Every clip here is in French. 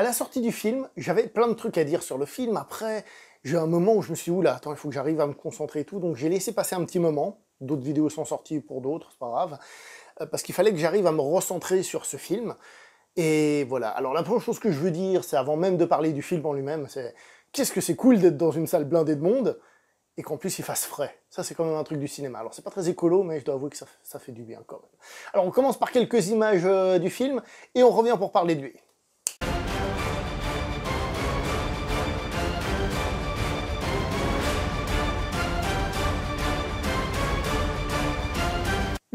à la sortie du film, j'avais plein de trucs à dire sur le film. Après, j'ai un moment où je me suis dit, oula, attends, il faut que j'arrive à me concentrer et tout. Donc j'ai laissé passer un petit moment. D'autres vidéos sont sorties pour d'autres, c'est pas grave. Euh, parce qu'il fallait que j'arrive à me recentrer sur ce film. Et voilà. Alors la première chose que je veux dire, c'est avant même de parler du film en lui-même, c'est qu'est-ce que c'est cool d'être dans une salle blindée de monde et qu'en plus il fasse frais. Ça c'est quand même un truc du cinéma. Alors c'est pas très écolo, mais je dois avouer que ça, fait du bien quand même. Alors on commence par quelques images euh, du film et on revient pour parler de lui.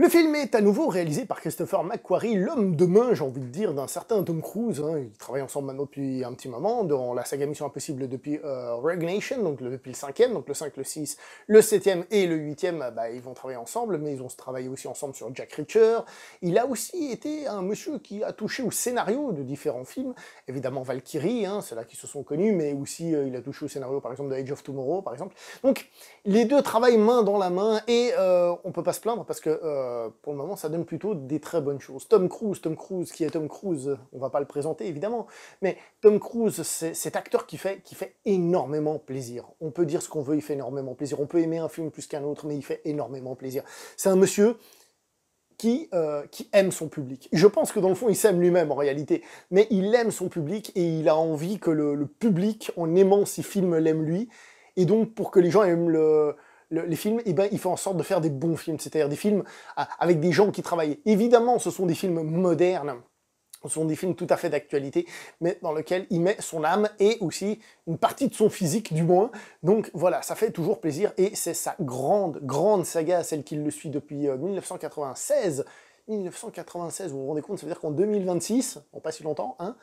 Le film est à nouveau réalisé par Christopher McQuarrie, l'homme de main, j'ai envie de dire, d'un certain Tom Cruise. Hein. Ils travaillent ensemble maintenant depuis un petit moment, dans la saga Mission Impossible depuis euh, Nation, donc le, depuis le cinquième, donc le 5, le 6, le 7e et le 8e, euh, bah, ils vont travailler ensemble, mais ils ont travaillé aussi ensemble sur Jack Reacher. Il a aussi été un monsieur qui a touché au scénario de différents films, évidemment Valkyrie, hein, ceux-là qui se sont connus, mais aussi euh, il a touché au scénario par exemple de Age of Tomorrow, par exemple. Donc les deux travaillent main dans la main et on euh, on peut pas se plaindre parce que... Euh, pour le moment, ça donne plutôt des très bonnes choses. Tom Cruise, Tom Cruise, qui est Tom Cruise On va pas le présenter, évidemment, mais Tom Cruise, c'est cet acteur qui fait, qui fait énormément plaisir. On peut dire ce qu'on veut, il fait énormément plaisir. On peut aimer un film plus qu'un autre, mais il fait énormément plaisir. C'est un monsieur qui, euh, qui, aime son public. Je pense que dans le fond, il s'aime lui-même en réalité, mais il aime son public et il a envie que le public, en aimant ses films, l'aime lui. Et donc, pour que les gens aiment le, les films, eh ben, il fait en sorte de faire des bons films, c'est-à-dire des films ah, avec des gens qui travaillent. Évidemment, ce sont des films modernes, ce sont des films tout à fait d'actualité, mais dans lesquels il met son âme et aussi une partie de son physique du moins. Donc voilà, ça fait toujours plaisir et c'est sa grande, grande saga, celle qui le suit depuis 1996. Euh, 1996, vous vous rendez compte, ça veut dire qu'en 2026, on pas si longtemps, hein,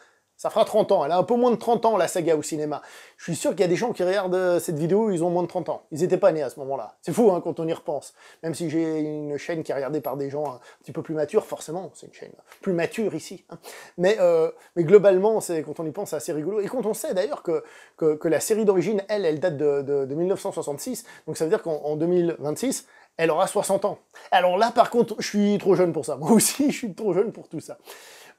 ça fera 30 ans. Elle a un peu moins de 30 ans, la saga au cinéma. Je suis sûr qu'il y a des gens qui regardent euh, cette vidéo, ils ont moins de 30 ans. Ils n'étaient pas nés à ce moment-là. C'est fou hein, quand on y repense. Même si j'ai une chaîne qui est regardée par des gens un petit peu plus matures, forcément, c'est une chaîne plus mature ici. Hein. Mais, euh, mais globalement, quand on y pense, c'est assez rigolo. Et quand on sait d'ailleurs que, que, la série d'origine, elle, elle date de 1966, donc ça veut dire qu'en 2026, elle aura 60 ans. Alors là, par contre, je suis trop jeune pour ça. Moi aussi, je suis trop jeune pour tout ça.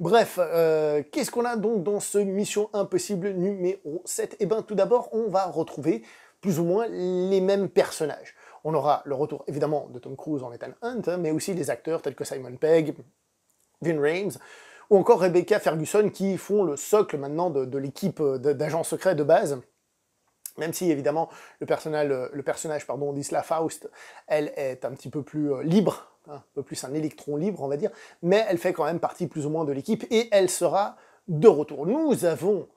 Bref, euh, qu'est-ce qu'on a donc dans ce Mission Impossible numéro 7 Eh bien tout d'abord, on va retrouver plus ou moins les mêmes personnages. On aura le retour évidemment de Tom Cruise en Ethan Hunt, hein, mais aussi des acteurs tels que Simon Pegg, Vin Rames, ou encore Rebecca Ferguson qui font le socle maintenant de, l'équipe euh, d'agents secrets de base. Même si évidemment le, euh, le personnage d'Isla Faust, elle est un petit peu plus libre Hein, un peu plus un électron libre, on va dire, mais elle fait quand même partie plus ou moins de l'équipe et elle sera de retour. Nous avons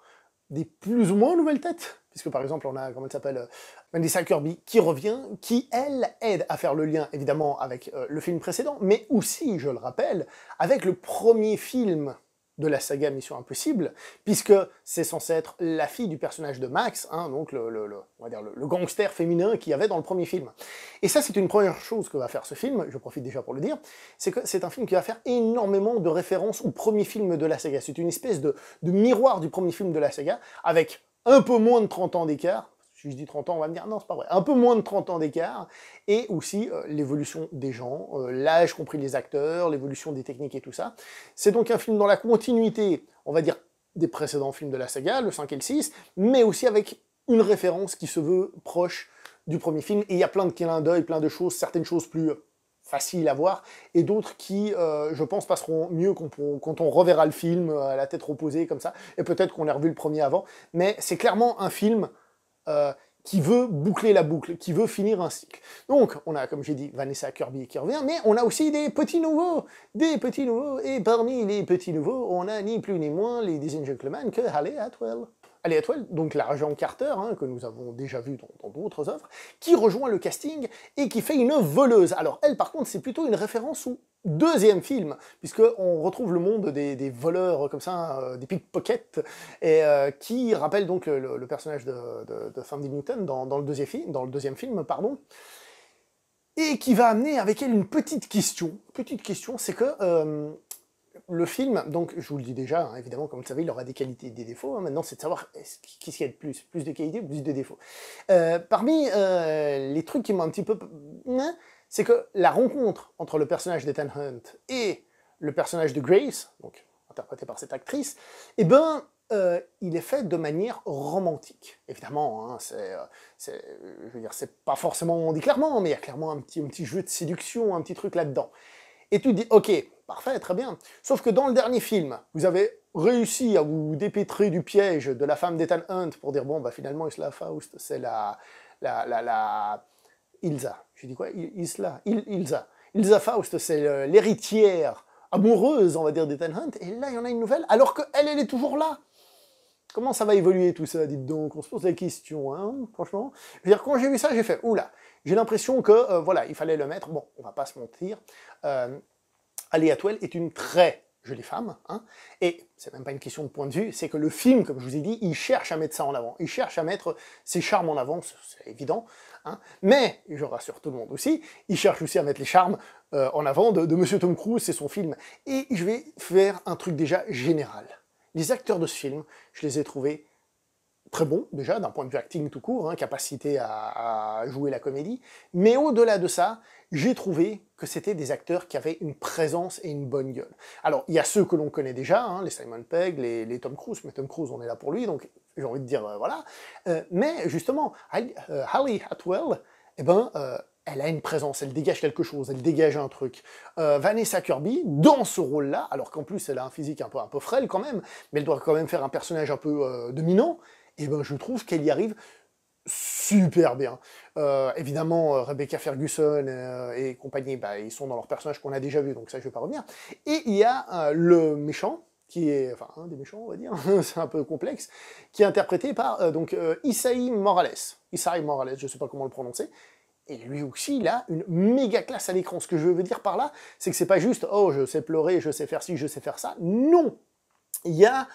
des plus ou moins nouvelles têtes, puisque par exemple on a, comment elle s'appelle, euh, Mandy Kirby qui revient, qui elle aide à faire le lien évidemment avec euh, le film précédent, mais aussi, je le rappelle, avec le premier film de la saga Mission Impossible, puisque c'est censé être la fille du personnage de Max, hein, donc le, gangster féminin qu'il y avait dans le premier film. Et ça, c'est une première chose que va faire ce film, je profite déjà pour le dire, c'est que c'est un film qui va faire énormément de références au premier film de la saga. C'est une espèce de, de miroir du premier film de la saga, avec un peu moins de 30 ans d'écart, si je dis 30 ans, on va me dire non, c'est pas vrai. Un peu moins de 30 ans d'écart. Et aussi euh, l'évolution des gens, euh, l'âge compris les acteurs, l'évolution des techniques et tout ça. C'est donc un film dans la continuité, on va dire, des précédents films de la saga, le 5 et le 6, mais aussi avec une référence qui se veut proche du premier film. il y a plein de clins d'œil, plein de choses, certaines choses plus euh, faciles à voir, et d'autres qui, je pense, passeront mieux quand on reverra le film à la tête reposée, comme ça, et peut-être qu'on a revu le premier avant. Mais c'est clairement un film euh, qui veut boucler la boucle, qui veut finir un cycle. Donc, on a, comme j'ai dit, Vanessa Kirby qui revient, mais on a aussi des petits nouveaux, des petits nouveaux, et parmi les petits nouveaux, on a ni plus ni moins, les and gentlemen, que Halle Atwell à toi, donc l'argent Carter, hein, que nous avons déjà vu dans d'autres œuvres, qui rejoint le casting et qui fait une voleuse. Alors elle, par contre, c'est plutôt une référence au deuxième film, puisque on retrouve le monde des, voleurs euh, comme ça, euh, des pickpockets, et euh, qui rappelle donc le, personnage de, de, Newton dans, le deuxième film, dans le deuxième film, pardon et qui va amener avec elle une petite question. Petite question, c'est que le film, donc je vous le dis déjà, hein, évidemment, comme vous le savez, il aura des qualités et des défauts. Hein. maintenant, c'est de savoir qu'est-ce qu'il y a de plus, plus de qualités plus de défauts. Euh, parmi euh, les trucs qui m'ont un petit peu... Hein, c'est que la rencontre entre le personnage d'Ethan Hunt et le personnage de Grace, donc interprété par cette actrice, eh ben, euh, il est fait de manière romantique. Évidemment, c'est, je veux dire, c'est pas forcément, on dit clairement, mais il y a clairement un petit, un petit jeu de séduction, un petit truc là-dedans. Et tu dis, ok, parfait, très bien. Sauf que dans le dernier film, vous avez réussi à vous dépêtrer du piège de la femme d'Ethan Hunt pour dire, bon, bah finalement, Isla Faust, c'est la, la, la, Ilsa. J'ai dit quoi Isla Il, Ilsa. Ilsa Faust, c'est l'héritière amoureuse, on va dire, d'Ethan Hunt. Et là, il y en a une nouvelle, alors qu'elle, elle est toujours là. Comment ça va évoluer tout ça, dites donc On se pose la question, hein, franchement. Je dire, quand j'ai vu ça, j'ai fait, oula, j'ai l'impression que, euh, voilà, il fallait le mettre. Bon, on va pas se mentir. Euh, Ali est une très jolie femme, hein, et c'est même pas une question de point de vue, c'est que le film, comme je vous ai dit, il cherche à mettre ça en avant, il cherche à mettre ses charmes en avant, c'est évident, hein, mais, je rassure tout le monde aussi, il cherche aussi à mettre les charmes euh, en avant de, de Monsieur Tom Cruise, c'est son film, et je vais faire un truc déjà général. Les acteurs de ce film, je les ai trouvés très bons, déjà, d'un point de vue acting tout court, hein, capacité à, jouer la comédie. Mais au-delà de ça, j'ai trouvé que c'était des acteurs qui avaient une présence et une bonne gueule. Alors, il y a ceux que l'on connaît déjà, hein, les Simon Pegg, les, Tom Cruise, mais Tom Cruise, on est là pour lui, donc j'ai envie de dire, euh, voilà. Euh, mais justement, euh, Harry Hatwell, eh ben, elle a une présence, elle dégage quelque chose, elle dégage un truc. Euh, Vanessa Kirby, dans ce rôle-là, alors qu'en plus elle a un physique un peu, frêle quand même, mais elle doit quand même faire un personnage un peu euh, dominant, et eh ben je trouve qu'elle y arrive super bien. Euh, évidemment, Rebecca Ferguson et compagnie, bah, ils sont dans leur personnage qu'on a déjà vu, donc ça je ne vais pas revenir. Et il y a le méchant, qui est, enfin, un des méchants, on va dire, c'est un peu complexe, qui est interprété par donc Isai Morales. Isai Morales, je ne sais pas comment le prononcer, et lui aussi, il a une méga classe à l'écran. Ce que je veux dire par là, c'est que c'est pas juste « Oh, je sais pleurer, je sais faire ci, je sais faire ça ». Non Il y a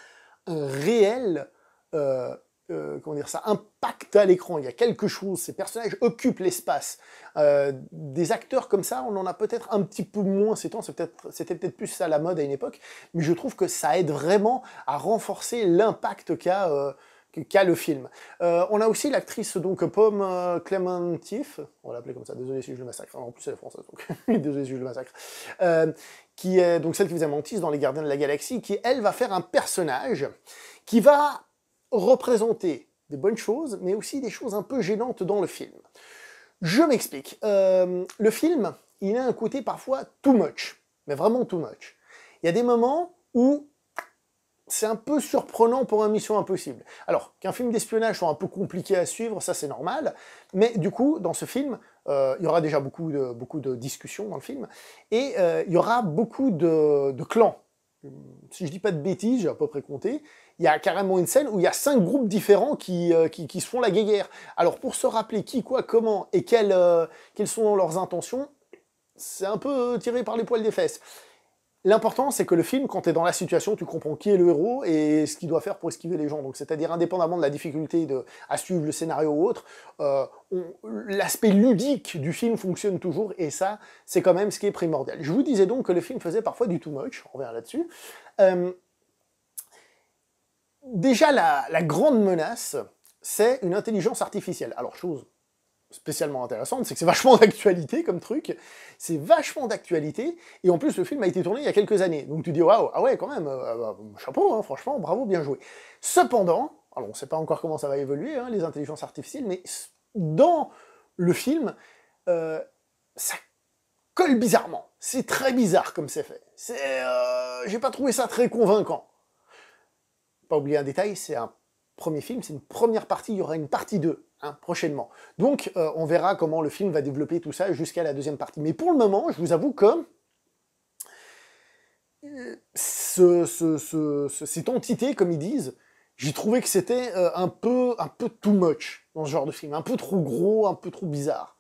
un réel... Euh, euh, comment dire ça, impact à l'écran, il y a quelque chose, ces personnages occupent l'espace. Euh, des acteurs comme ça, on en a peut-être un petit peu moins ces temps, c'était peut peut-être plus ça la mode à une époque, mais je trouve que ça aide vraiment à renforcer l'impact qu'a qu'a le film. Euh, on a aussi l'actrice donc Pomme euh, Clémentif, on l'appelait comme ça, désolé si je le massacre, hein. en plus elle est française donc désolé si je le massacre, euh, qui est donc celle qui faisait Mantis dans Les Gardiens de la Galaxie, qui elle va faire un personnage qui va représenter des bonnes choses, mais aussi des choses un peu gênantes dans le film. Je m'explique. le film, il a un côté parfois too much, mais vraiment too much. Il y a des moments où c'est un peu surprenant pour un Mission Impossible. Alors, qu'un film d'espionnage soit un peu compliqué à suivre, ça c'est normal, mais du coup, dans ce film, euh, il y aura déjà beaucoup de, discussions dans le film, et euh, il y aura beaucoup de, clans. Hum, si je dis pas de bêtises, j'ai à peu près compté, il y a carrément une scène où il y a cinq groupes différents qui, euh, se font la guéguerre. Alors, pour se rappeler qui, quoi, comment, et quelles sont leurs intentions, c'est un peu tiré par les poils des fesses. L'important, c'est que le film, quand tu es dans la situation, tu comprends qui est le héros et ce qu'il doit faire pour esquiver les gens. Donc, c'est-à-dire, indépendamment de la difficulté à suivre le scénario ou autre, euh, l'aspect ludique du film fonctionne toujours et ça, c'est quand même ce qui est primordial. Je vous disais donc que le film faisait parfois du too much, on verra là-dessus. Euh, déjà, la grande menace, c'est une intelligence artificielle. Alors, chose spécialement intéressante, c'est que c'est vachement d'actualité comme truc, c'est vachement d'actualité, et en plus le film a été tourné il y a quelques années, donc tu dis waouh, ah ouais quand même, euh, ah bah, chapeau, hein, franchement, bravo, bien joué. Cependant, alors on sait pas encore comment ça va évoluer, hein, les intelligences artificielles, mais dans le film, euh, ça colle bizarrement, c'est très bizarre comme c'est fait, c'est, euh, j'ai pas trouvé ça très convaincant. Pas oublier un détail, c'est un premier film, c'est une première partie, il y aura une partie 2, Hein, prochainement. Donc euh, on verra comment le film va développer tout ça jusqu'à la deuxième partie. Mais pour le moment, je vous avoue que euh, ce, cette entité, comme ils disent, j'ai trouvé que c'était euh, un, peu, un peu too much dans ce genre de film, un peu trop gros, un peu trop bizarre.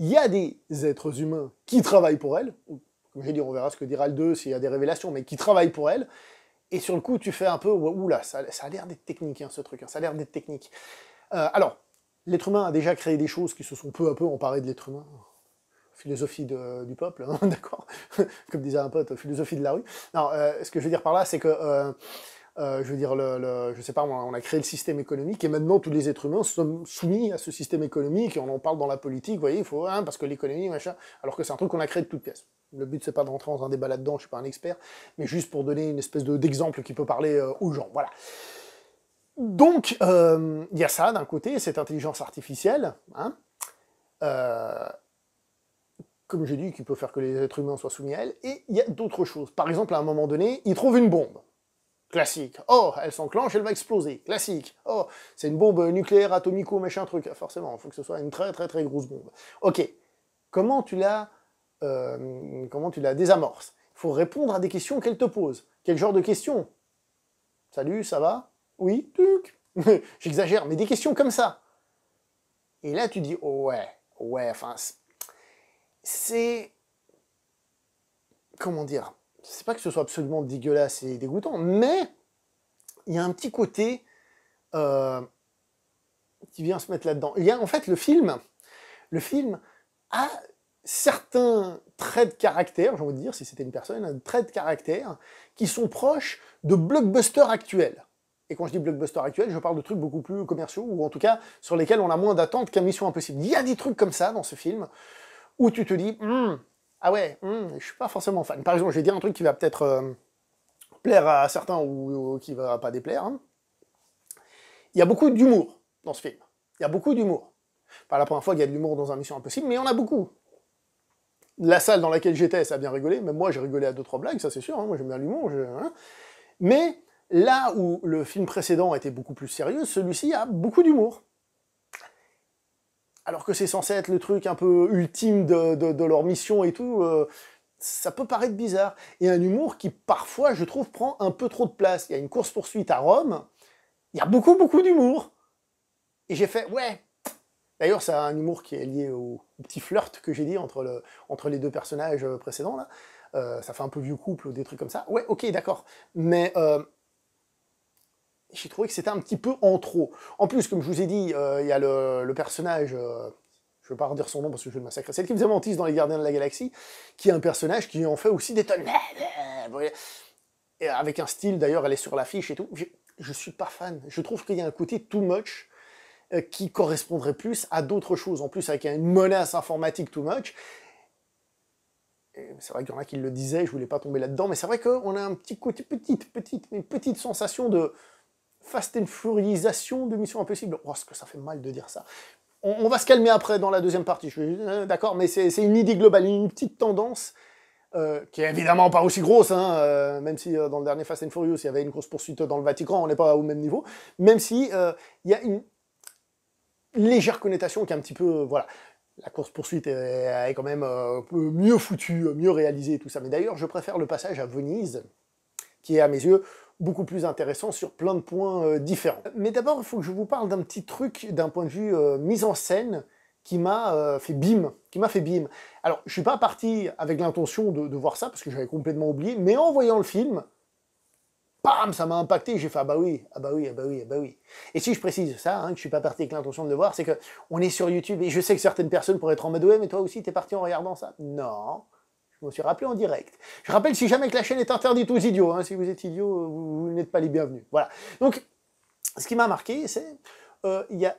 Il y a des êtres humains qui travaillent pour elle, comme j'ai dit, on verra ce que dira le 2 s'il y a des révélations, mais qui travaillent pour elle, et sur le coup, tu fais un peu, oula, ça, ça a l'air d'être technique, hein, ce truc, hein, ça a l'air d'être technique. alors, l'être humain a déjà créé des choses qui se sont peu à peu emparées de l'être humain. Philosophie du peuple, hein, d'accord Comme disait un pote, philosophie de la rue. Non, euh, ce que je veux dire par là, c'est que, euh, euh, je veux dire, le, je sais pas, on a créé le système économique et maintenant tous les êtres humains sont soumis à ce système économique et on en parle dans la politique, vous voyez, il faut, hein, parce que l'économie, machin, alors que c'est un truc qu'on a créé de toutes pièces. Le but, c'est pas de rentrer dans un débat là-dedans, je suis pas un expert, mais juste pour donner une espèce d'exemple qui peut parler aux gens, voilà. Donc, euh, il y a ça d'un côté, cette intelligence artificielle, hein, euh, comme j'ai dit, qui peut faire que les êtres humains soient soumis à elle, et il y a d'autres choses. Par exemple, à un moment donné, il trouve une bombe. Classique. Oh, elle s'enclenche, elle va exploser. Classique. Oh, c'est une bombe nucléaire, atomico, machin truc. Ah, forcément, il faut que ce soit une très très très grosse bombe. Ok. Comment tu la, euh, comment tu la désamorces Il faut répondre à des questions qu'elle te pose. Quel genre de questions Salut, ça va oui, j'exagère, mais des questions comme ça. Et là, tu dis, oh ouais, oh ouais, enfin, c'est. Comment dire C'est pas que ce soit absolument dégueulasse et dégoûtant, mais il y a un petit côté euh, qui vient se mettre là-dedans. Il y a en fait le film, le film a certains traits de caractère, j'ai envie de dire, si c'était une personne, un trait de caractère, qui sont proches de blockbusters actuels. Et quand je dis blockbuster actuel, je parle de trucs beaucoup plus commerciaux, ou en tout cas sur lesquels on a moins d'attentes qu'un Mission Impossible. Il y a des trucs comme ça dans ce film, où tu te dis, hmm, ah ouais, hmm, je suis pas forcément fan. Par exemple, je vais dire un truc qui va peut-être euh, plaire à certains ou, qui va pas déplaire. Hein. Il y a beaucoup d'humour dans ce film. Il y a beaucoup d'humour. Pas la première fois qu'il y a de l'humour dans un Mission Impossible, mais il y en a beaucoup. La salle dans laquelle j'étais, ça a bien rigolé. Même moi, j'ai rigolé à deux, trois blagues, ça c'est sûr. Hein. Moi, j'aime bien l'humour. Hein. Mais Là où le film précédent était beaucoup plus sérieux, celui-ci a beaucoup d'humour. Alors que c'est censé être le truc un peu ultime de, leur mission et tout, euh, ça peut paraître bizarre. Et un humour qui parfois, je trouve, prend un peu trop de place. Il y a une course-poursuite à Rome, il y a beaucoup, beaucoup d'humour. Et j'ai fait, ouais. D'ailleurs, ça a un humour qui est lié au, petit flirt que j'ai dit entre, le, entre les deux personnages euh, précédents. Là. Euh, ça fait un peu vieux couple ou des trucs comme ça. Ouais, ok, d'accord. Mais j'ai trouvé que c'était un petit peu en trop. En plus, comme je vous ai dit, euh, il y a le, personnage, euh, je ne veux pas redire son nom parce que je vais le massacrer, celle qui faisait Mantis dans Les Gardiens de la Galaxie, qui est un personnage qui en fait aussi des tonnes. avec un style, d'ailleurs, elle est sur l'affiche et tout. Je, ne suis pas fan. Je trouve qu'il y a un côté too much euh, qui correspondrait plus à d'autres choses. En plus, avec une menace informatique too much, c'est vrai qu'il y en a qui le disaient, je voulais pas tomber là-dedans, mais c'est vrai qu'on a un petit côté, petite, petite, mais petite sensation de Fast and Furiousisation de Mission Impossible. Oh, ce que ça fait mal de dire ça. On, va se calmer après dans la deuxième partie, je suis euh, d'accord, mais c'est une idée globale, une petite tendance euh, qui est évidemment pas aussi grosse, hein, euh, même si dans le dernier Fast and Furious, il y avait une course-poursuite dans le Vatican, on n'est pas au même niveau, même si il y a une légère connotation qui est un petit peu... voilà la course-poursuite est, quand même mieux foutue, mieux réalisée et tout ça. Mais d'ailleurs, je préfère le passage à Venise, qui est à mes yeux beaucoup plus intéressant sur plein de points euh, différents. Mais d'abord, il faut que je vous parle d'un petit truc d'un point de vue euh, mise en scène qui m'a euh, fait bim, qui m'a fait bim. Alors, je suis pas parti avec l'intention de, voir ça parce que j'avais complètement oublié, mais en voyant le film, PAM ça m'a impacté. J'ai fait ah bah oui, ah bah oui, ah bah oui, ah bah oui. Et si je précise ça, hein, que je suis pas parti avec l'intention de le voir, c'est que on est sur YouTube et je sais que certaines personnes pourraient être en mode ouais, mais toi aussi t'es parti en regardant ça. Non, je me suis rappelé en direct. Je rappelle si jamais que la chaîne est interdite aux idiots. Hein. si vous êtes idiot, vous, n'êtes pas les bienvenus. Voilà. Donc, ce qui m'a marqué, c'est qu'il euh, y a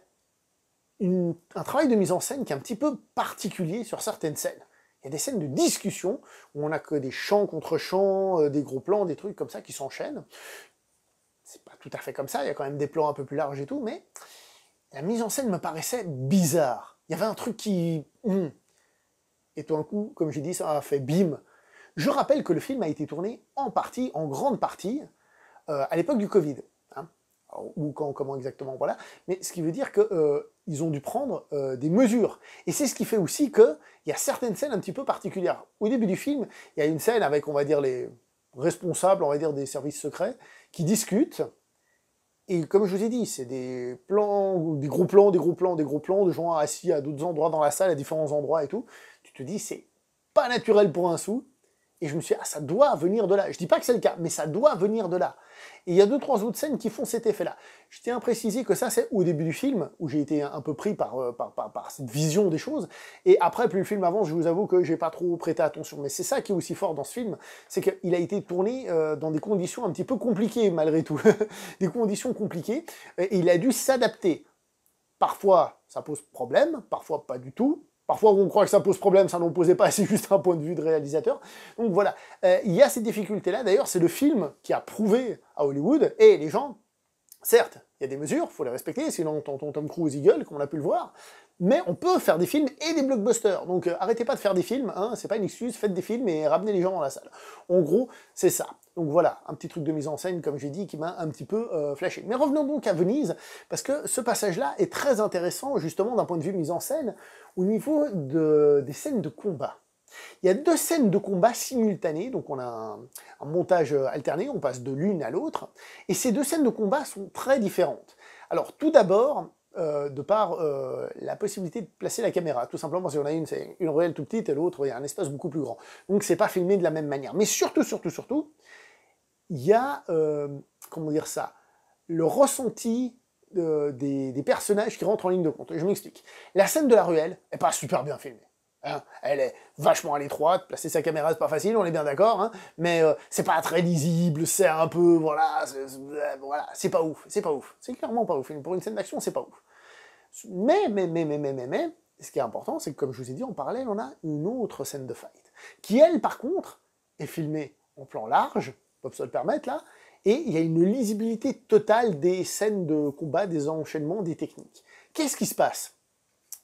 un travail de mise en scène qui est un petit peu particulier sur certaines scènes. Il y a des scènes de discussion où on n'a que des chants contre chants, euh, des gros plans, des trucs comme ça qui s'enchaînent. C'est pas tout à fait comme ça, il y a quand même des plans un peu plus larges et tout, mais la mise en scène me paraissait bizarre. Il y avait un truc qui... Hmm, et tout d'un coup, comme j'ai dit, ça a fait bim. Je rappelle que le film a été tourné en partie, en grande partie, euh, à l'époque du Covid. Hein. ou quand, comment exactement, voilà. Mais ce qui veut dire qu'ils euh, ont dû prendre euh, des mesures. Et c'est ce qui fait aussi qu'il y a certaines scènes un petit peu particulières. Au début du film, il y a une scène avec, on va dire, les responsables, on va dire, des services secrets, qui discutent. Et comme je vous ai dit, c'est des plans, des gros plans, des gros plans, des gros plans, de gens assis à d'autres endroits dans la salle, à différents endroits et tout. Je te dis, c'est pas naturel pour un sou. Et je me suis dit, ah, ça doit venir de là. Je dis pas que c'est le cas, mais ça doit venir de là. Et il y a deux, trois autres scènes qui font cet effet-là. Je tiens à préciser que ça, c'est au début du film, où j'ai été un peu pris par, euh, par, cette vision des choses. Et après, plus le film avance, je vous avoue que j'ai pas trop prêté attention. Mais c'est ça qui est aussi fort dans ce film, c'est qu'il a été tourné euh, dans des conditions un petit peu compliquées, malgré tout. des conditions compliquées. Et il a dû s'adapter. Parfois, ça pose problème, parfois pas du tout. Parfois, on croit que ça pose problème, ça n'en posait pas, c'est juste un point de vue de réalisateur. Donc voilà, euh, il y a ces difficultés-là. D'ailleurs, c'est le film qui a prouvé à Hollywood, et les gens, certes, il y a des mesures, faut les respecter, sinon ton Tom Cruise Eagle gueule, comme on a pu le voir. Mais on peut faire des films et des blockbusters. Donc euh, arrêtez pas de faire des films, hein, c'est pas une excuse, faites des films et ramenez les gens dans la salle. En gros, c'est ça. Donc voilà, un petit truc de mise en scène, comme j'ai dit, qui m'a un petit peu euh, flashé. Mais revenons donc à Venise, parce que ce passage-là est très intéressant, justement, d'un point de vue mise en scène, au niveau des scènes de combat. Il y a deux scènes de combat simultanées, donc on a un, montage euh, alterné, on passe de l'une à l'autre, et ces deux scènes de combat sont très différentes. Alors tout d'abord, euh, de par euh, la possibilité de placer la caméra. Tout simplement parce qu'on a une, c'est une réelle tout petite et l'autre, il y a un espace beaucoup plus grand. Donc c'est pas filmé de la même manière. Mais surtout, surtout, surtout, il y a, comment dire ça, le ressenti des, des personnages qui rentrent en ligne de compte. Je m'explique. La scène de la ruelle n'est pas super bien filmée. Hein. elle est vachement à l'étroite, placer sa caméra c'est pas facile, on est bien d'accord, hein. mais euh, c'est pas très lisible, c'est un peu, euh, voilà, c'est pas ouf, c'est pas ouf, c'est clairement pas ouf, pour une scène d'action c'est pas ouf. Mais, mais, mais, mais, mais, mais, mais, ce qui est important, c'est que comme je vous ai dit, en parallèle, on a une autre scène de fight, qui elle, par contre, est filmée en plan large, peut se le permettre là, et il y a une lisibilité totale des scènes de combat, des enchaînements, des techniques. Qu'est-ce qui se passe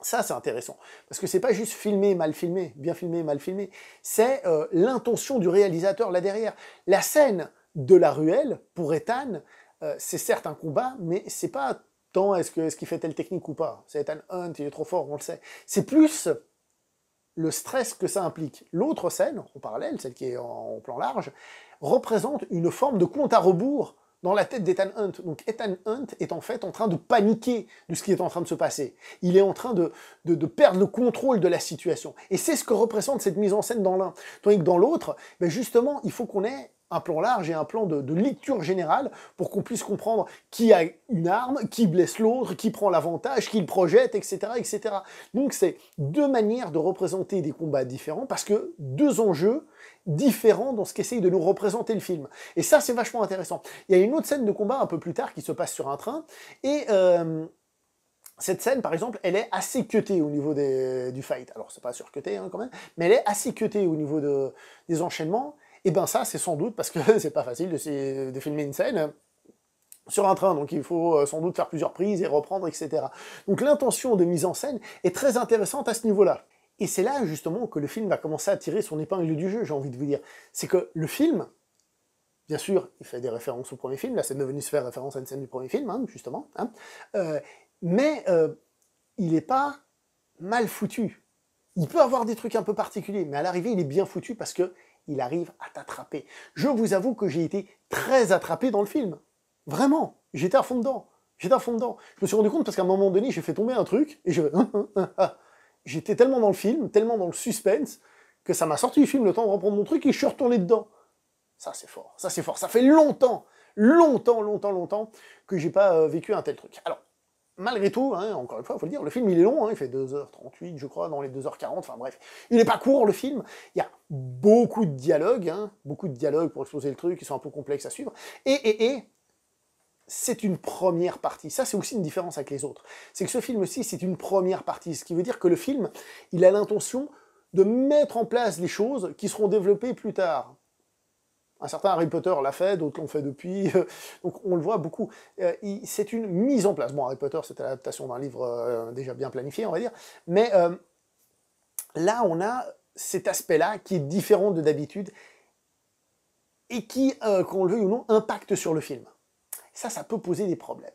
ça, c'est intéressant. Parce que c'est pas juste filmer, mal filmé, bien filmé, mal filmé. C'est euh, l'intention du réalisateur là derrière. La scène de la ruelle, pour Ethan, euh, c'est certes un combat, mais c'est pas tant est-ce qu'il fait telle technique ou pas. C'est Ethan Hunt, il est trop fort, on le sait. C'est plus le stress que ça implique. L'autre scène, en parallèle, celle qui est en plan large, représente une forme de compte à rebours dans la tête d'Ethan Hunt. Donc Ethan Hunt est en fait en train de paniquer de ce qui est en train de se passer. Il est en train de, perdre le contrôle de la situation. Et c'est ce que représente cette mise en scène dans l'un. Tandis que dans l'autre, ben justement, il faut qu'on ait un plan large et un plan de, lecture générale pour qu'on puisse comprendre qui a une arme, qui blesse l'autre, qui prend l'avantage, qui le projette, etc. etc. Donc c'est deux manières de représenter des combats différents parce que deux enjeux différent dans ce qu'essaye de nous représenter le film. Et ça, c'est vachement intéressant. Il y a une autre scène de combat un peu plus tard qui se passe sur un train, et... Euh, cette scène, par exemple, elle est assez cutée au niveau du fight. Alors, c'est pas surcutée, hein, quand même, mais elle est assez cutée au niveau de, des enchaînements. Et ben ça, c'est sans doute parce que c'est pas facile de, de filmer une scène sur un train, donc il faut euh, sans doute faire plusieurs prises et reprendre, etc. Donc l'intention de mise en scène est très intéressante à ce niveau-là. Et c'est là justement que le film va commencer à tirer son épingle du jeu, j'ai envie de vous dire. C'est que le film, bien sûr, il fait des références au premier film, la scène de se faire référence à une scène du premier film, hein, justement, hein. Euh, mais euh, il n'est pas mal foutu. Il peut avoir des trucs un peu particuliers, mais à l'arrivée, il est bien foutu parce que il arrive à t'attraper. Je vous avoue que j'ai été très attrapé dans le film. Vraiment, j'étais à fond dedans. J'étais à fond dedans. Je me suis rendu compte parce qu'à un moment donné, j'ai fait tomber un truc et je j'étais tellement dans le film, tellement dans le suspense, que ça m'a sorti du film le temps de reprendre mon truc et je suis retourné dedans. Ça, c'est fort, ça, c'est fort. Ça fait longtemps, longtemps, longtemps, longtemps que j'ai pas euh, vécu un tel truc. Alors, malgré tout, hein, encore une fois, il faut le dire, le film, il est long, hein, il fait 2h38, je crois, dans les 2h40, enfin bref. Il n'est pas court, le film. Il y a beaucoup de dialogues, hein, beaucoup de dialogues pour exposer le truc, qui sont un peu complexes à suivre. Et, et, et c'est une première partie. Ça, c'est aussi une différence avec les autres. C'est que ce film ci c'est une première partie. Ce qui veut dire que le film, il a l'intention de mettre en place les choses qui seront développées plus tard. Un certain Harry Potter l'a fait, d'autres l'ont fait depuis, donc on le voit beaucoup. Euh, c'est une mise en place. Bon, Harry Potter, c'est l'adaptation d'un livre euh, déjà bien planifié, on va dire. Mais euh, là, on a cet aspect-là qui est différent de d'habitude et qui, qu'on le veuille ou non, impacte sur le film. Ça, ça peut poser des problèmes.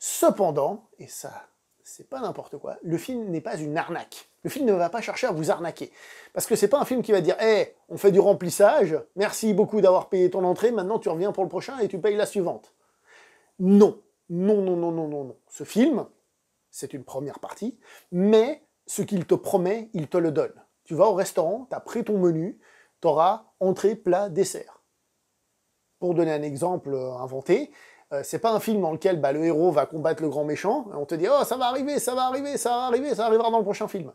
Cependant, et ça, c'est pas n'importe quoi, le film n'est pas une arnaque. Le film ne va pas chercher à vous arnaquer. Parce que c'est pas un film qui va dire, hé, on fait du remplissage, merci beaucoup d'avoir payé ton entrée, maintenant tu reviens pour le prochain et tu payes la suivante. Non, non, non, non, non, non, non. Ce film, c'est une première partie, mais ce qu'il te promet, il te le donne. Tu vas au restaurant, tu as pris ton menu, tu auras entrée, plat, dessert. Pour donner un exemple euh, inventé, euh, c'est pas un film dans lequel bah, le héros va combattre le grand méchant, hein, on te dit « Oh, ça va arriver, ça va arriver, ça va arriver, ça arrivera dans le prochain film ».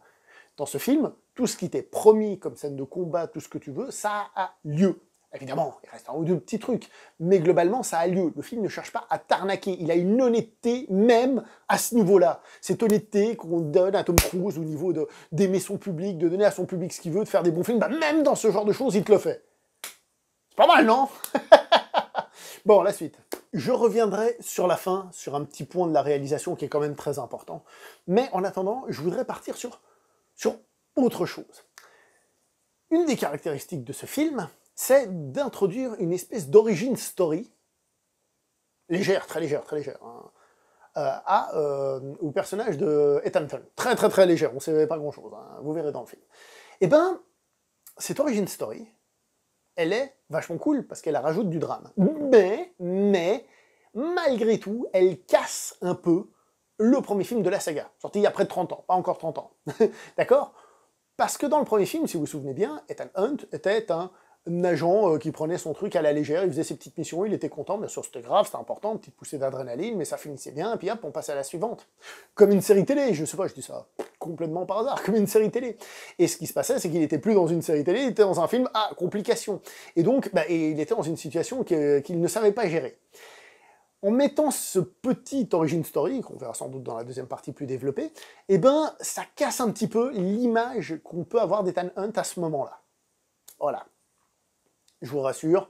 Dans ce film, tout ce qui t'est promis comme scène de combat, tout ce que tu veux, ça a lieu. Évidemment, il reste un ou deux petits trucs, mais globalement, ça a lieu. Le film ne cherche pas à t'arnaquer, il a une honnêteté même à ce niveau-là. Cette honnêteté qu'on donne à Tom Cruise au niveau d'aimer son public, de donner à son public ce qu'il veut, de faire des bons films, bah même dans ce genre de choses, il te le fait. C'est pas mal, non Bon, la suite. Je reviendrai sur la fin, sur un petit point de la réalisation qui est quand même très important. Mais en attendant, je voudrais partir sur, sur autre chose. Une des caractéristiques de ce film, c'est d'introduire une espèce d'origine story, légère, très légère, très légère, hein, euh, à, euh, au personnage de Hunt. Très très très légère, on ne savait pas grand-chose, hein, vous verrez dans le film. Eh ben, cette origin story, elle est vachement cool parce qu'elle rajoute du drame. Mais, mais, malgré tout, elle casse un peu le premier film de la saga, sorti il y a près de 30 ans, pas encore 30 ans. D'accord Parce que dans le premier film, si vous vous souvenez bien, Ethan Hunt était un un euh, qui prenait son truc à la légère, il faisait ses petites missions, il était content, bien sûr c'était grave, c'était important, petite poussée d'adrénaline, mais ça finissait bien, et puis hop, on passait à la suivante. Comme une série télé, je sais pas, je dis ça complètement par hasard, comme une série télé. Et ce qui se passait, c'est qu'il n'était plus dans une série télé, il était dans un film à complications. Et donc, bah, il était dans une situation qu'il ne savait pas gérer. En mettant ce petit origin story, qu'on verra sans doute dans la deuxième partie plus développée, eh ben, ça casse un petit peu l'image qu'on peut avoir d'Ethan Hunt à ce moment-là. Voilà je vous rassure,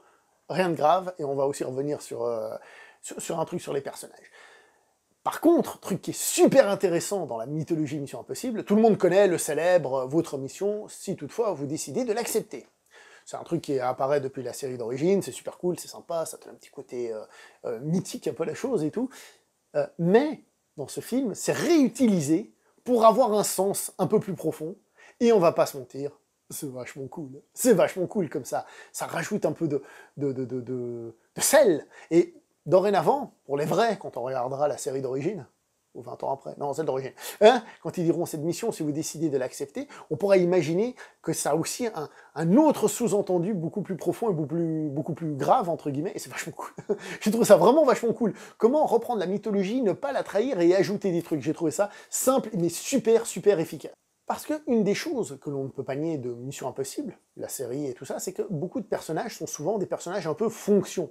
rien de grave, et on va aussi revenir euh, sur, sur, un truc sur les personnages. Par contre, truc qui est super intéressant dans la mythologie Mission Impossible, tout le monde connaît le célèbre euh, Votre mission, si toutefois vous décidez de l'accepter. C'est un truc qui apparaît depuis la série d'origine, c'est super cool, c'est sympa, ça donne un petit côté euh, mythique un peu la chose et tout. mais dans ce film, c'est réutilisé pour avoir un sens un peu plus profond, et on va pas se mentir, c'est vachement cool. C'est vachement cool comme ça. Ça rajoute un peu de, sel. Et dorénavant, pour les vrais, quand on regardera la série d'origine, ou 20 ans après, non, celle d'origine, hein, quand ils diront cette mission, si vous décidez de l'accepter, on pourra imaginer que ça a aussi un, autre sous-entendu beaucoup plus profond et beaucoup plus, beaucoup plus grave, entre guillemets, et c'est vachement cool. J'ai trouvé ça vraiment vachement cool. Comment reprendre la mythologie, ne pas la trahir et ajouter des trucs. J'ai trouvé ça simple, mais super, super efficace. Parce qu'une des choses que l'on ne peut pas nier de Mission Impossible, la série et tout ça, c'est que beaucoup de personnages sont souvent des personnages un peu fonction.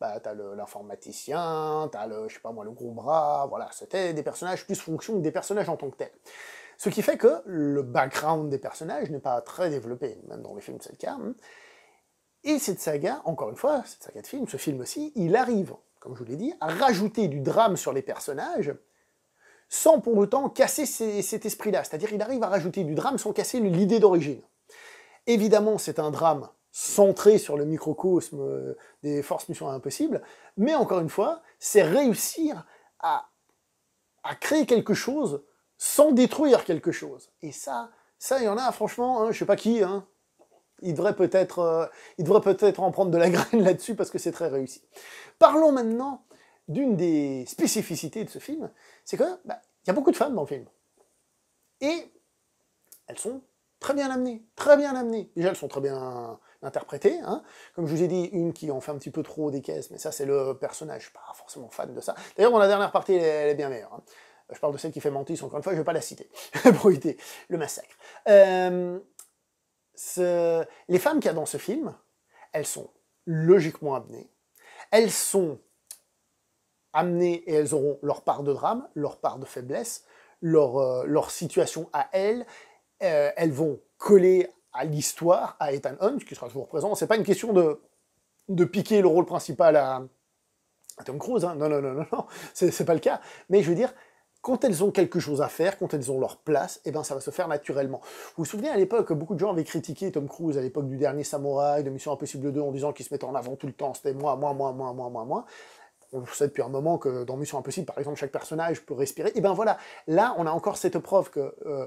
Bah, t'as l'informaticien, t'as le, je sais pas moi, le gros bras, voilà, c'était des personnages plus fonction que des personnages en tant que tels. Ce qui fait que le background des personnages n'est pas très développé, même dans les films de le hein. Et cette saga, encore une fois, cette saga de film, ce film aussi, il arrive, comme je vous l'ai dit, à rajouter du drame sur les personnages, sans pour autant casser cet esprit-là. C'est-à-dire qu'il arrive à rajouter du drame sans casser l'idée d'origine. Évidemment, c'est un drame centré sur le microcosme euh, des forces missions impossibles, mais encore une fois, c'est réussir à, créer quelque chose sans détruire quelque chose. Et ça, ça, il y en a, franchement, je hein, je sais pas qui, hein. il devrait peut-être euh, peut en prendre de la graine là-dessus parce que c'est très réussi. Parlons maintenant d'une des spécificités de ce film, c'est qu'il bah, y a beaucoup de femmes dans le film. Et elles sont très bien amenées, très bien amenées. Déjà, elles sont très bien interprétées. Hein. Comme je vous ai dit, une qui en fait un petit peu trop des caisses, mais ça, c'est le personnage. pas forcément fan de ça. D'ailleurs, dans la dernière partie, elle est bien meilleure. Hein. Euh, je parle de celle qui fait mentir, encore une fois, je ne vais pas la citer, pour éviter le massacre. Euh, les femmes qu'il y a dans ce film, elles sont logiquement amenées, elles sont amener et elles auront leur part de drame, leur part de faiblesse, leur, euh, leur situation à elles. Euh, elles vont coller à l'histoire, à Ethan Hunt, qui sera toujours présent. C'est pas une question de, de piquer le rôle principal à, Tom Cruise, hein. non, non, non, non, non, c'est pas le cas. Mais je veux dire, quand elles ont quelque chose à faire, quand elles ont leur place, et eh ben ça va se faire naturellement. Vous vous souvenez à l'époque, beaucoup de gens avaient critiqué Tom Cruise à l'époque du dernier Samouraï, de Mission Impossible 2, en disant qu'il se mettait en avant tout le temps, c'était moi, moi, moi, moi, moi, moi, moi on sait depuis un moment que dans Mission Impossible, par exemple, chaque personnage peut respirer. Et eh ben voilà, là, on a encore cette preuve que euh,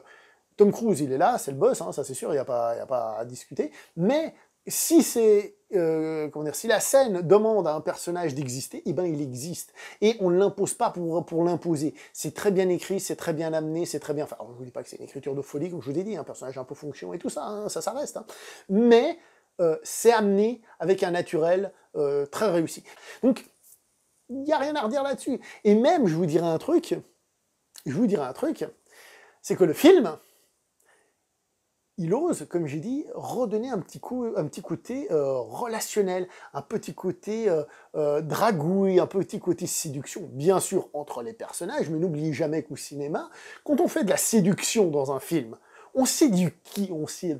Tom Cruise, il est là, c'est le boss, hein, ça c'est sûr, il n'y a, pas, a pas à discuter. Mais si c'est euh, comment dire, si la scène demande à un personnage d'exister, et eh ben il existe. Et on ne l'impose pas pour, pour l'imposer. C'est très bien écrit, c'est très bien amené, c'est très bien... Enfin, je ne vous dis pas que c'est une écriture de folie, comme je vous l'ai dit, un personnage un peu fonction et tout ça, hein, ça, ça reste. Hein. Mais euh, c'est amené avec un naturel très réussi. Donc, il n'y a rien à redire là-dessus. Et même, je vous dirai un truc, je vous dirai un truc, c'est que le film, il ose, comme j'ai dit, redonner un petit, coup, un petit côté euh, relationnel, un petit côté euh, euh, dragouille, un petit côté séduction, bien sûr, entre les personnages, mais n'oubliez jamais qu'au cinéma, quand on fait de la séduction dans un film, on séduit qui On séduit...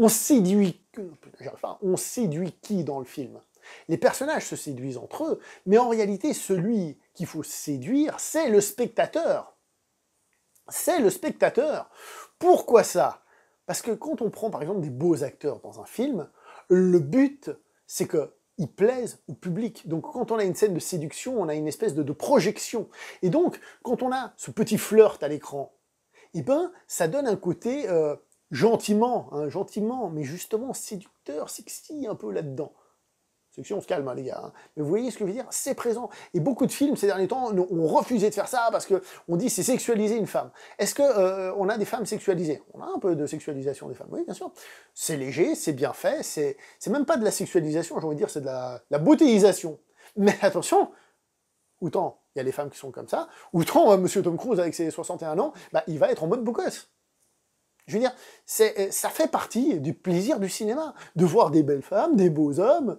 On séduit on séduit qui dans le film Les personnages se séduisent entre eux, mais en réalité, celui qu'il faut séduire, c'est le spectateur. C'est le spectateur. Pourquoi ça Parce que quand on prend par exemple des beaux acteurs dans un film, le but, c'est que plaisent au public. Donc quand on a une scène de séduction, on a une espèce de, projection. Et donc, quand on a ce petit flirt à l'écran, eh ben, ça donne un côté euh, gentiment, hein, gentiment, mais justement séducteur, sexy un peu là-dedans. Sexy, on se calme, hein, les gars. Hein. Mais vous voyez ce que je veux dire C'est présent. Et beaucoup de films ces derniers temps ont refusé de faire ça parce que on dit c'est sexualiser une femme. Est-ce que euh, on a des femmes sexualisées On a un peu de sexualisation des femmes, oui, bien sûr. C'est léger, c'est bien fait, c'est même pas de la sexualisation, j'ai envie de dire, c'est de la, la beautéisation. Mais attention, autant il y a les femmes qui sont comme ça, autant euh, Monsieur Tom Cruise avec ses 61 ans, bah, il va être en mode beau je veux dire, euh, ça fait partie du plaisir du cinéma, de voir des belles femmes, des beaux hommes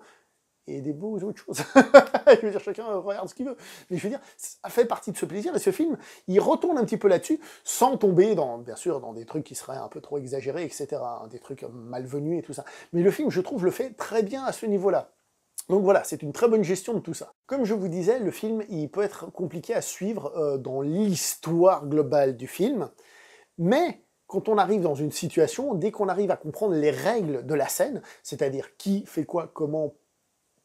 et des beaux autres choses. je veux dire, chacun regarde ce qu'il veut. Mais je veux dire, ça fait partie de ce plaisir. Et ce film, il retourne un petit peu là-dessus, sans tomber dans, bien sûr, dans des trucs qui seraient un peu trop exagérés, etc. Hein, des trucs malvenus et tout ça. Mais le film, je trouve, le fait très bien à ce niveau-là. Donc voilà, c'est une très bonne gestion de tout ça. Comme je vous disais, le film, il peut être compliqué à suivre euh, dans l'histoire globale du film, mais quand on arrive dans une situation, dès qu'on arrive à comprendre les règles de la scène, c'est-à-dire qui fait quoi, comment,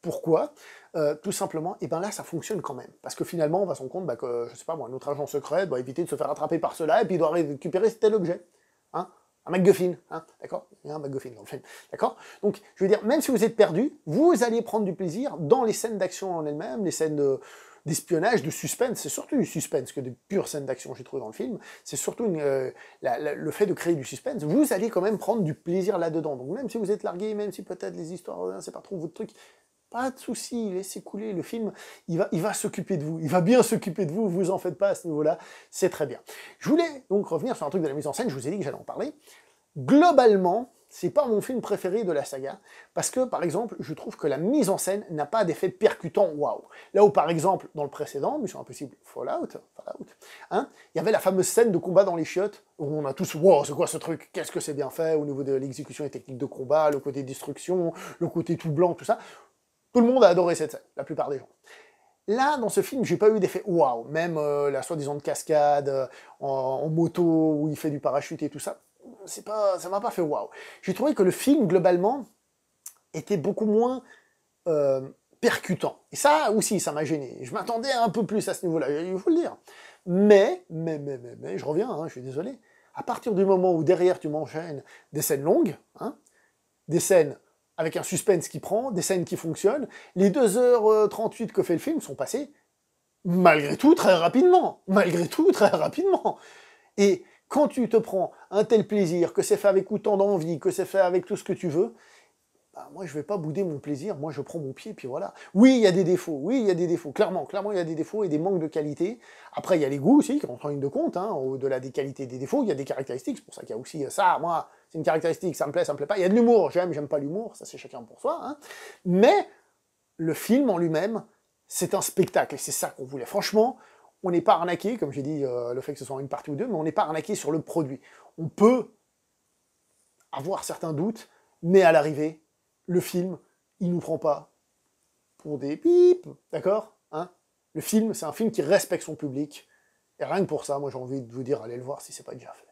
pourquoi, euh, tout simplement, et eh ben là, ça fonctionne quand même. Parce que finalement, on va se rendre compte bah, que, je sais pas moi, notre agent secret doit éviter de se faire attraper par cela, et puis il doit récupérer tel objet. Hein, un McGuffin, hein d'accord Il y a un McGuffin dans le film, d'accord Donc, je veux dire, même si vous êtes perdu, vous allez prendre du plaisir dans les scènes d'action en elles-mêmes, les scènes de d'espionnage, de suspense. C'est surtout du suspense que des pures scènes d'action, j'ai trouvé dans le film. C'est surtout euh, le fait de créer du suspense. Vous allez quand même prendre du plaisir là-dedans. Donc même si vous êtes largué, même si peut-être les histoires, euh, c'est pas trop votre truc, pas de souci, laissez couler. Le film, il va, il va s'occuper de vous. Il va bien s'occuper de vous. Vous en faites pas à ce niveau-là. C'est très bien. Je voulais donc revenir sur un truc de la mise en scène. Je vous ai dit que j'allais en parler globalement, c'est pas mon film préféré de la saga, parce que par exemple, je trouve que la mise en scène n'a pas d'effet percutant waouh. Là où par exemple, dans le précédent, Mission Impossible Fallout, Fallout, hein, il y avait la fameuse scène de combat dans les chiottes, où on a tous waouh, c'est quoi ce truc, qu'est-ce que c'est bien fait au niveau de l'exécution et technique de combat, le côté destruction, le côté tout blanc, tout ça. Tout le monde a adoré cette scène, la plupart des gens. Là, dans ce film, j'ai pas eu d'effet waouh, même euh, la soi-disant cascade euh, en, moto où il fait du parachute et tout ça c'est pas, ça m'a pas fait waouh. J'ai trouvé que le film, globalement, était beaucoup moins euh, percutant. Et ça aussi, ça m'a gêné. Je m'attendais un peu plus à ce niveau-là, il faut le dire. Mais, mais, mais, je reviens, hein, je suis désolé. À partir du moment où derrière tu m'enchaînes des scènes longues, hein, des scènes avec un suspense qui prend, des scènes qui fonctionnent, les 2h38 euh, que fait le film sont passées, malgré tout, très rapidement. Malgré tout, très rapidement. Et quand tu te prends un tel plaisir, que c'est fait avec autant d'envie, que c'est fait avec tout ce que tu veux, bah, moi je vais pas bouder mon plaisir, moi je prends mon pied, puis voilà. Oui, il y a des défauts, oui, il y a des défauts, clairement, clairement il y a des défauts et des manques de qualité. Après, il y a les goûts aussi qui rentrent en ligne de compte, hein. au-delà des qualités des défauts, il y a des caractéristiques, c'est pour ça qu'il y a aussi euh, ça, moi, c'est une caractéristique, ça me plaît, ça me plaît pas. Il y a de l'humour, j'aime, j'aime pas l'humour, ça c'est chacun pour soi. Hein. Mais le film en lui-même, c'est un spectacle, et c'est ça qu'on voulait. Franchement, on n'est pas arnaqué, comme j'ai dit, euh, le fait que ce soit une partie ou deux, mais on n'est pas arnaqué sur le produit. On peut avoir certains doutes, mais à l'arrivée, le film, il nous prend pas pour des pipes, d'accord hein Le film, c'est un film qui respecte son public. Et rien que pour ça, moi j'ai envie de vous dire, allez le voir si c'est pas déjà fait.